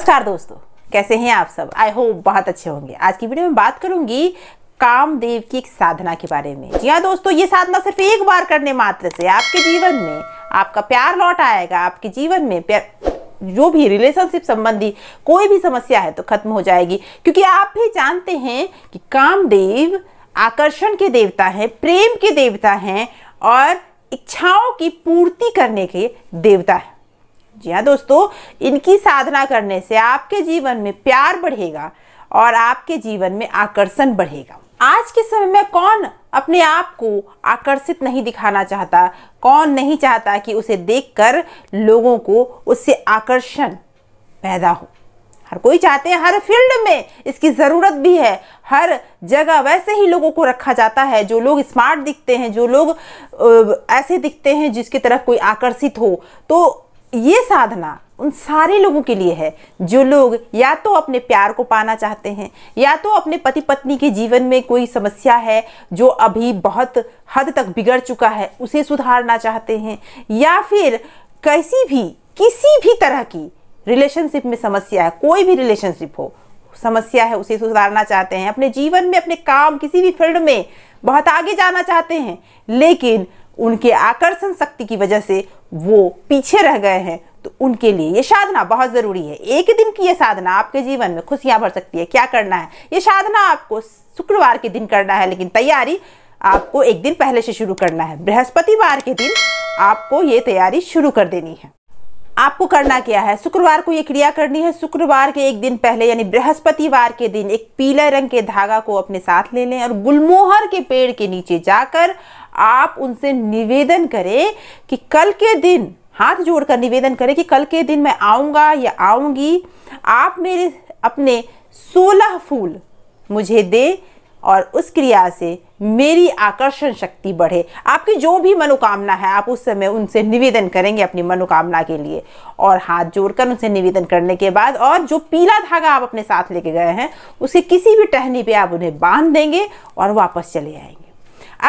नमस्कार दोस्तों कैसे हैं आप सब आई होप बहुत अच्छे होंगे आज की वीडियो में बात करूंगी कामदेव की एक साधना के बारे में जी हाँ दोस्तों ये साधना सिर्फ एक बार करने मात्र से आपके जीवन में आपका प्यार लौट आएगा आपके जीवन में प्यार जो भी रिलेशनशिप संबंधी कोई भी समस्या है तो खत्म हो जाएगी क्योंकि आप भी जानते हैं कि कामदेव आकर्षण के देवता हैं प्रेम के देवता हैं और इच्छाओं की पूर्ति करने के देवता हैं जी हाँ दोस्तों इनकी साधना करने से आपके जीवन में प्यार बढ़ेगा और आपके जीवन में आकर्षण बढ़ेगा आज के समय में कौन अपने आप को आकर्षित नहीं दिखाना चाहता कौन नहीं चाहता कि उसे देखकर लोगों को उससे आकर्षण पैदा हो हर कोई चाहते हैं हर फील्ड में इसकी ज़रूरत भी है हर जगह वैसे ही लोगों को रखा जाता है जो लोग स्मार्ट दिखते हैं जो लोग ऐसे दिखते हैं जिसकी तरफ कोई आकर्षित हो तो ये साधना उन सारे लोगों के लिए है जो लोग या तो अपने प्यार को पाना चाहते हैं या तो अपने पति पत्नी के जीवन में कोई समस्या है जो अभी बहुत हद तक बिगड़ चुका है उसे सुधारना चाहते हैं या फिर कैसी भी किसी भी तरह की रिलेशनशिप में समस्या है कोई भी रिलेशनशिप हो समस्या है उसे सुधारना चाहते हैं अपने जीवन में अपने काम किसी भी फील्ड में बहुत आगे जाना चाहते हैं लेकिन उनके आकर्षण शक्ति की वजह से वो पीछे रह गए हैं तो उनके लिए ये साधना बहुत ज़रूरी है एक दिन की ये साधना आपके जीवन में खुशियाँ भर सकती है क्या करना है ये साधना आपको शुक्रवार के दिन करना है लेकिन तैयारी आपको एक दिन पहले से शुरू करना है बृहस्पतिवार के दिन आपको ये तैयारी शुरू कर देनी है आपको करना क्या है शुक्रवार को ये क्रिया करनी है शुक्रवार के एक दिन पहले यानी बृहस्पतिवार के दिन एक पीले रंग के धागा को अपने साथ ले लें और गुलमोहर के पेड़ के नीचे जाकर आप उनसे निवेदन करें कि कल के दिन हाथ जोड़कर निवेदन करें कि कल के दिन मैं आऊँगा या आऊँगी आप मेरे अपने सोलह फूल मुझे दें और उस क्रिया से मेरी आकर्षण शक्ति बढ़े आपकी जो भी मनोकामना है आप उस समय उनसे निवेदन करेंगे अपनी मनोकामना के लिए और हाथ जोड़कर उनसे निवेदन करने के बाद और जो पीला धागा आप अपने साथ लेके गए हैं उसे किसी भी टहनी पे आप उन्हें बांध देंगे और वापस चले आएंगे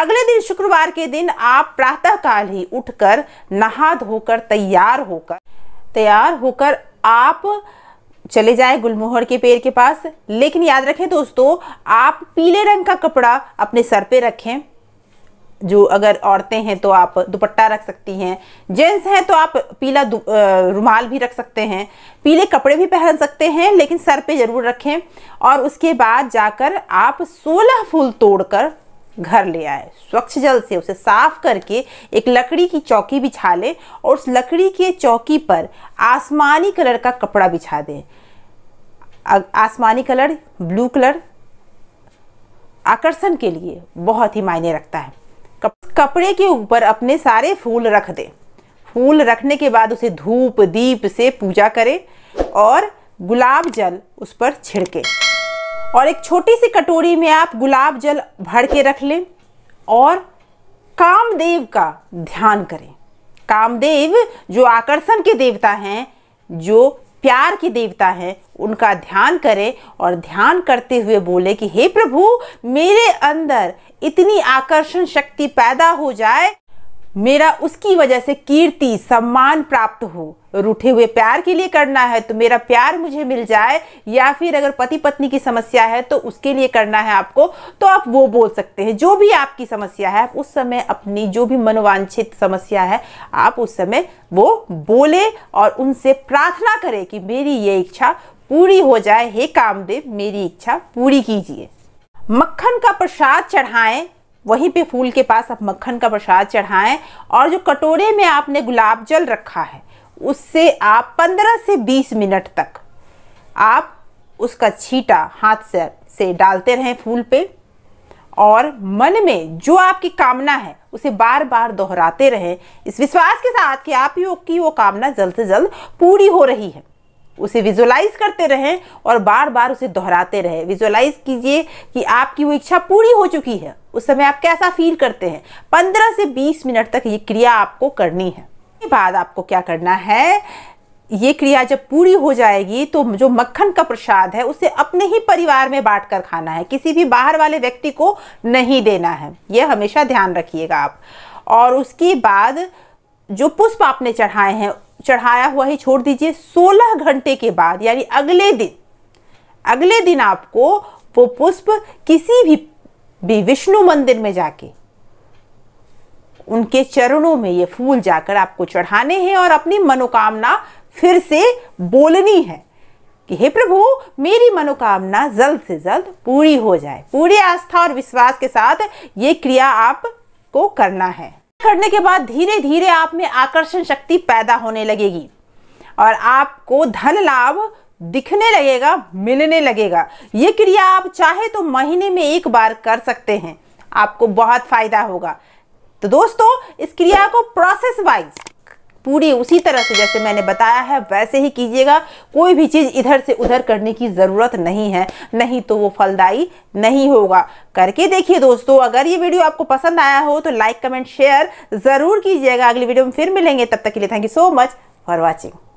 अगले दिन शुक्रवार के दिन आप प्रातःकाल ही उठकर नहा धोकर तैयार होकर तैयार होकर आप चले जाएं गुलमोहर के पेड़ के पास लेकिन याद रखें दोस्तों आप पीले रंग का कपड़ा अपने सर पे रखें जो अगर औरतें हैं तो आप दुपट्टा रख सकती हैं जेंट्स हैं तो आप पीला रुमाल भी रख सकते हैं पीले कपड़े भी पहन सकते हैं लेकिन सर पे ज़रूर रखें और उसके बाद जाकर आप 16 फूल तोड़कर घर ले आए स्वच्छ जल से उसे साफ करके एक लकड़ी की चौकी बिछा लें और उस लकड़ी के चौकी पर आसमानी कलर का कपड़ा बिछा दें आसमानी कलर ब्लू कलर आकर्षण के लिए बहुत ही मायने रखता है कपड़े के ऊपर अपने सारे फूल रख दें फूल रखने के बाद उसे धूप दीप से पूजा करें और गुलाब जल उस पर छिड़कें और एक छोटी सी कटोरी में आप गुलाब जल भर के रख लें और कामदेव का ध्यान करें कामदेव जो आकर्षण के देवता हैं जो प्यार के देवता हैं उनका ध्यान करें और ध्यान करते हुए बोले कि हे प्रभु मेरे अंदर इतनी आकर्षण शक्ति पैदा हो जाए मेरा उसकी वजह से कीर्ति सम्मान प्राप्त हो रूठे हुए प्यार के लिए करना है तो मेरा प्यार मुझे मिल जाए या फिर अगर पति पत्नी की समस्या है तो उसके लिए करना है आपको तो आप वो बोल सकते हैं जो भी आपकी समस्या है आप उस समय अपनी जो भी मनोवांछित समस्या है आप उस समय वो बोले और उनसे प्रार्थना करें कि मेरी ये इच्छा पूरी हो जाए हे कामदेव मेरी इच्छा पूरी कीजिए मक्खन का प्रसाद चढ़ाएं वहीं पे फूल के पास आप मक्खन का प्रसाद चढ़ाएं और जो कटोरे में आपने गुलाब जल रखा है उससे आप 15 से 20 मिनट तक आप उसका छीटा हाथ से से डालते रहें फूल पे और मन में जो आपकी कामना है उसे बार बार दोहराते रहें इस विश्वास के साथ कि आप ही की वो कामना जल्द से जल्द पूरी हो रही है उसे विजुलाइज करते रहें और बार बार उसे दोहराते रहें विजुलाइज कीजिए कि आपकी वो इच्छा पूरी हो चुकी है उस समय आप कैसा फील करते हैं पंद्रह से बीस मिनट तक ये क्रिया आपको करनी है इसके बाद आपको क्या करना है ये क्रिया जब पूरी हो जाएगी तो जो मक्खन का प्रसाद है उसे अपने ही परिवार में बांट कर खाना है किसी भी बाहर वाले व्यक्ति को नहीं देना है यह हमेशा ध्यान रखिएगा आप और उसके बाद जो पुष्प आपने चढ़ाए हैं चढ़ाया हुआ ही छोड़ दीजिए 16 घंटे के बाद यानी अगले दिन अगले दिन आपको वो पुष्प किसी भी, भी विष्णु मंदिर में जाके उनके चरणों में ये फूल जाकर आपको चढ़ाने हैं और अपनी मनोकामना फिर से बोलनी है कि हे प्रभु मेरी मनोकामना जल्द से जल्द पूरी हो जाए पूरी आस्था और विश्वास के साथ ये क्रिया आपको करना है करने के बाद धीरे धीरे आप में आकर्षण शक्ति पैदा होने लगेगी और आपको धन लाभ दिखने लगेगा मिलने लगेगा ये क्रिया आप चाहे तो महीने में एक बार कर सकते हैं आपको बहुत फायदा होगा तो दोस्तों इस क्रिया को प्रोसेस वाइज पूरी उसी तरह से जैसे मैंने बताया है वैसे ही कीजिएगा कोई भी चीज़ इधर से उधर करने की ज़रूरत नहीं है नहीं तो वो फलदायी नहीं होगा करके देखिए दोस्तों अगर ये वीडियो आपको पसंद आया हो तो लाइक कमेंट शेयर ज़रूर कीजिएगा अगली वीडियो में फिर मिलेंगे तब तक के लिए thank you so much for watching